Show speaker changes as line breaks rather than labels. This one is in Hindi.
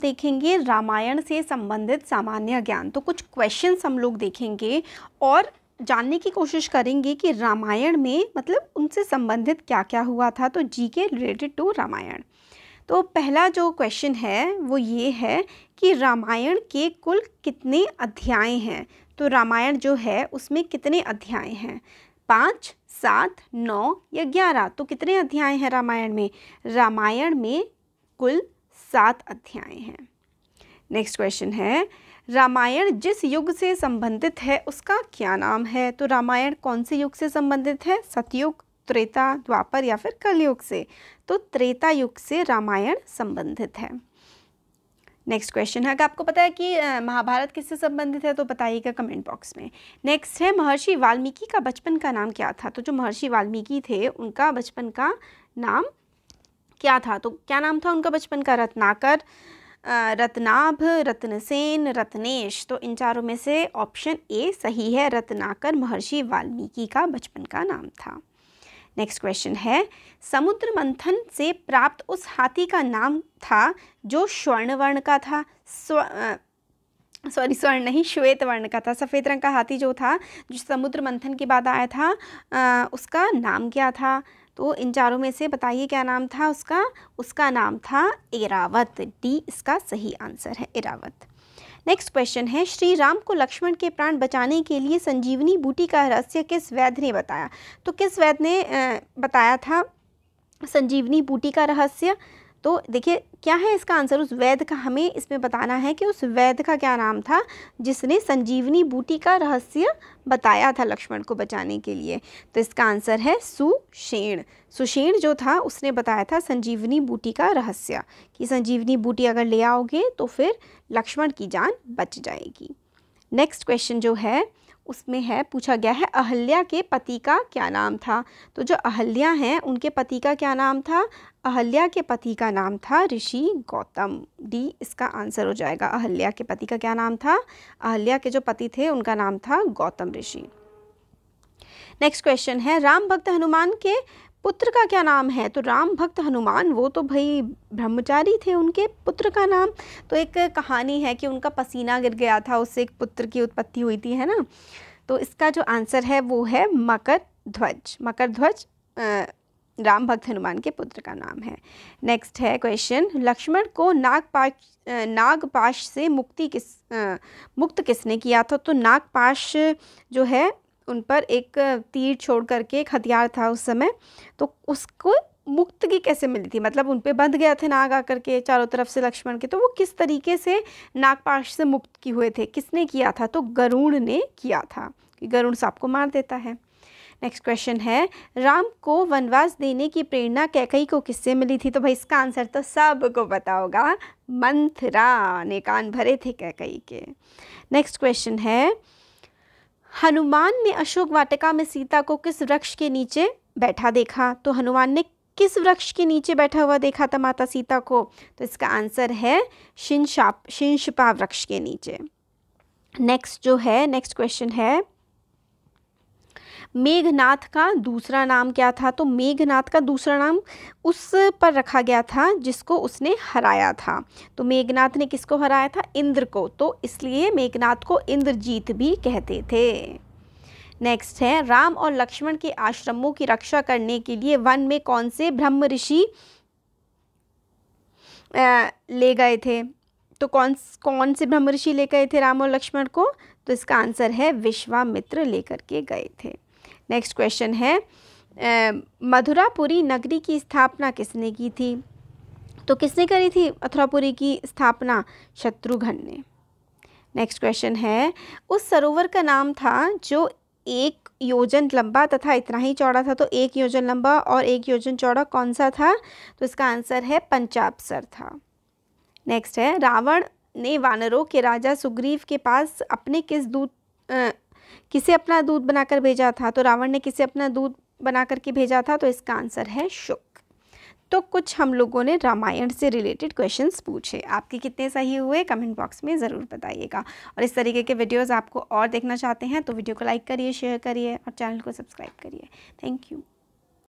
देखेंगे रामायण से संबंधित सामान्य ज्ञान तो कुछ क्वेश्चन हम लोग देखेंगे और जानने की कोशिश करेंगे कि रामायण में मतलब उनसे संबंधित क्या क्या हुआ था तो जी के रिलेटेड टू रामायण तो पहला जो क्वेश्चन है वो ये है कि रामायण के कुल कितने अध्याय हैं तो रामायण जो है उसमें कितने अध्याय हैं पाँच सात नौ या ग्यारह तो कितने अध्याय हैं रामायण में रामायण में कुल सात अध्याय हैं नेक्स्ट क्वेश्चन है रामायण जिस युग से संबंधित है उसका क्या नाम है तो रामायण कौन से युग से संबंधित है सतयुग त्रेता द्वापर या फिर कलयुग से तो त्रेता युग से रामायण संबंधित है नेक्स्ट क्वेश्चन है अगर आपको पता है कि महाभारत किससे संबंधित है तो बताइएगा कमेंट बॉक्स में नेक्स्ट है महर्षि वाल्मीकि का बचपन का नाम क्या था तो जो महर्षि वाल्मीकि थे उनका बचपन का नाम क्या था तो क्या नाम था उनका बचपन का रत्नाकर रत्नाभ रत्नसेन रत्नेश तो इन चारों में से ऑप्शन ए सही है रत्नाकर महर्षि वाल्मीकि का बचपन का नाम था नेक्स्ट क्वेश्चन है समुद्र मंथन से प्राप्त उस हाथी का नाम था जो स्वर्ण वर्ण का था स्व सॉरी स्वर्ण नहीं श्वेत वर्ण का था सफ़ेद रंग का हाथी जो था जो समुद्र मंथन के बाद आया था आ, उसका नाम क्या था तो इन चारों में से बताइए क्या नाम था उसका उसका नाम था एरावत डी इसका सही आंसर है एरावत नेक्स्ट क्वेश्चन है श्री राम को लक्ष्मण के प्राण बचाने के लिए संजीवनी बूटी का रहस्य किस वैद्य ने बताया तो किस वैद्य ने बताया था संजीवनी बूटी का रहस्य तो देखिए क्या है इसका आंसर उस वैद्य का हमें इसमें बताना है कि उस वैद्य का क्या नाम था जिसने संजीवनी बूटी का रहस्य बताया था लक्ष्मण को बचाने के लिए तो इसका आंसर है सुषेण सुषेण जो था उसने बताया था संजीवनी बूटी का रहस्य कि संजीवनी बूटी अगर ले आओगे तो फिर लक्ष्मण की जान बच जाएगी नेक्स्ट क्वेश्चन जो है उसमें है पूछा गया है अहल्या के पति का क्या नाम था तो जो अहल्या हैं उनके पति का क्या नाम था अहल्या के पति का नाम था ऋषि गौतम डी इसका आंसर हो जाएगा अहल्या के पति का क्या नाम था अहल्या के जो पति थे उनका नाम था गौतम ऋषि नेक्स्ट क्वेश्चन है राम भक्त हनुमान के पुत्र का क्या नाम है तो राम भक्त हनुमान वो तो भाई ब्रह्मचारी थे उनके पुत्र का नाम तो एक कहानी है कि उनका पसीना गिर गया था उससे एक पुत्र की उत्पत्ति हुई थी है ना तो इसका जो आंसर है वो है मकर ध्वज मकर ध्वज राम भक्त हनुमान के पुत्र का नाम है नेक्स्ट है क्वेश्चन लक्ष्मण को नागपाश नागपाश से मुक्ति किस आ, मुक्त किसने किया था तो नागपाश जो है उन पर एक तीर छोड़ करके एक हथियार था उस समय तो उसको मुक्त की कैसे मिली थी मतलब उन पर बंध गया थे नाग आकर के चारों तरफ से लक्ष्मण के तो वो किस तरीके से नागपाश से मुक्त की हुए थे किसने किया था तो गरुण ने किया था कि गरुण सांप को मार देता है नेक्स्ट क्वेश्चन है राम को वनवास देने की प्रेरणा कैकई को किससे मिली थी तो भाई इसका आंसर तो सबको पता होगा मंथरा ने कान भरे थे कैकई के नेक्स्ट क्वेश्चन है हनुमान ने अशोक वाटिका में सीता को किस वृक्ष के नीचे बैठा देखा तो हनुमान ने किस वृक्ष के नीचे बैठा हुआ देखा था माता सीता को तो इसका आंसर है शिनशाप शिनशपा वृक्ष के नीचे नेक्स्ट जो है नेक्स्ट क्वेश्चन है मेघनाथ का दूसरा नाम क्या था तो मेघनाथ का दूसरा नाम उस पर रखा गया था जिसको उसने हराया था तो मेघनाथ ने किसको हराया था इंद्र को तो इसलिए मेघनाथ को इंद्रजीत भी कहते थे नेक्स्ट है राम और लक्ष्मण के आश्रमों की रक्षा करने के लिए वन में कौन से ब्रह्म ऋषि ले गए थे तो कौन कौन से ब्रह्म ऋषि ले गए थे राम और लक्ष्मण को तो इसका आंसर है विश्वामित्र लेकर के गए थे नेक्स्ट क्वेश्चन है मथुरापुरी नगरी की स्थापना किसने की थी तो किसने करी थी मथुरापुरी की स्थापना शत्रुघ्न ने नेक्स्ट क्वेश्चन है उस सरोवर का नाम था जो एक योजन लंबा तथा इतना ही चौड़ा था तो एक योजन लंबा और एक योजन चौड़ा कौन सा था तो इसका आंसर है पंचापसर था नेक्स्ट है रावण ने वानरों के राजा सुग्रीव के पास अपने किस दूत किसे अपना दूध बनाकर भेजा था तो रावण ने किसे अपना दूध बना करके भेजा था तो इसका आंसर है शुक तो कुछ हम लोगों ने रामायण से रिलेटेड क्वेश्चंस पूछे आपके कितने सही हुए कमेंट बॉक्स में ज़रूर बताइएगा और इस तरीके के वीडियोस आपको और देखना चाहते हैं तो वीडियो को लाइक करिए शेयर करिए और चैनल को सब्सक्राइब करिए थैंक यू